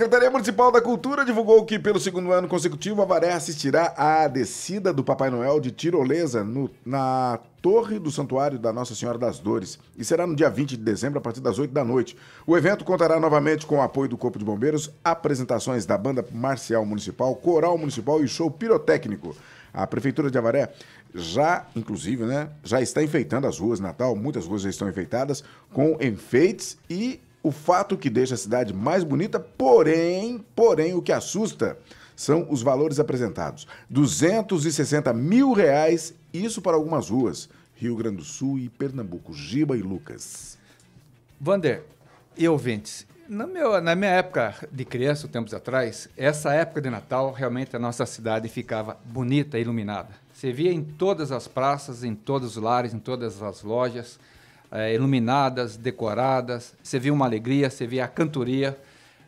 A Secretaria Municipal da Cultura divulgou que, pelo segundo ano consecutivo, Varé assistirá à descida do Papai Noel de tirolesa no, na Torre do Santuário da Nossa Senhora das Dores e será no dia 20 de dezembro, a partir das 8 da noite. O evento contará novamente com o apoio do Corpo de Bombeiros, apresentações da Banda Marcial Municipal, Coral Municipal e show pirotécnico. A Prefeitura de Avaré já, inclusive, né, já está enfeitando as ruas de Natal, muitas ruas já estão enfeitadas, com enfeites e o fato que deixa a cidade mais bonita, porém, porém, o que assusta são os valores apresentados. 260 mil reais, isso para algumas ruas. Rio Grande do Sul e Pernambuco, Giba e Lucas. Vander, e ouvintes, na, meu, na minha época de criança, tempos atrás, essa época de Natal, realmente a nossa cidade ficava bonita, iluminada. Você via em todas as praças, em todos os lares, em todas as lojas, é, iluminadas, decoradas. Você via uma alegria, você via a cantoria.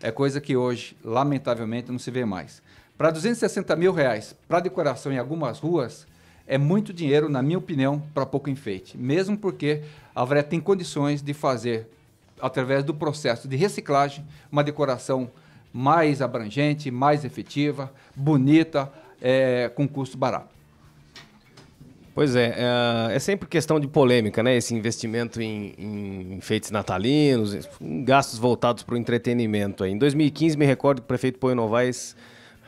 É coisa que hoje, lamentavelmente, não se vê mais. Para 260 mil reais para decoração em algumas ruas, é muito dinheiro, na minha opinião, para pouco enfeite. Mesmo porque a Vré tem condições de fazer, através do processo de reciclagem, uma decoração mais abrangente, mais efetiva, bonita, é, com custo barato. Pois é, é, é, sempre questão de polêmica, né? Esse investimento em, em enfeites natalinos, em gastos voltados para o entretenimento. Aí. Em 2015, me recordo que o prefeito Põe Novaes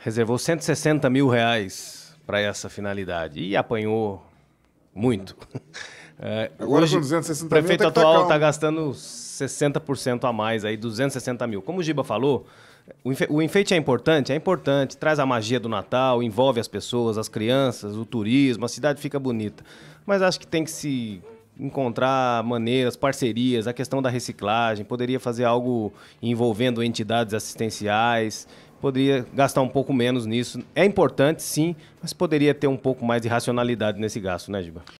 reservou 160 mil reais para essa finalidade e apanhou muito. É, Agora hoje, com 260 O prefeito tá atual está gastando 60% a mais, aí, 260 mil. Como o Giba falou, o, enfe o enfeite é importante? É importante, traz a magia do Natal, envolve as pessoas, as crianças, o turismo, a cidade fica bonita. Mas acho que tem que se encontrar maneiras, parcerias, a questão da reciclagem, poderia fazer algo envolvendo entidades assistenciais, poderia gastar um pouco menos nisso. É importante, sim, mas poderia ter um pouco mais de racionalidade nesse gasto, né, Giba?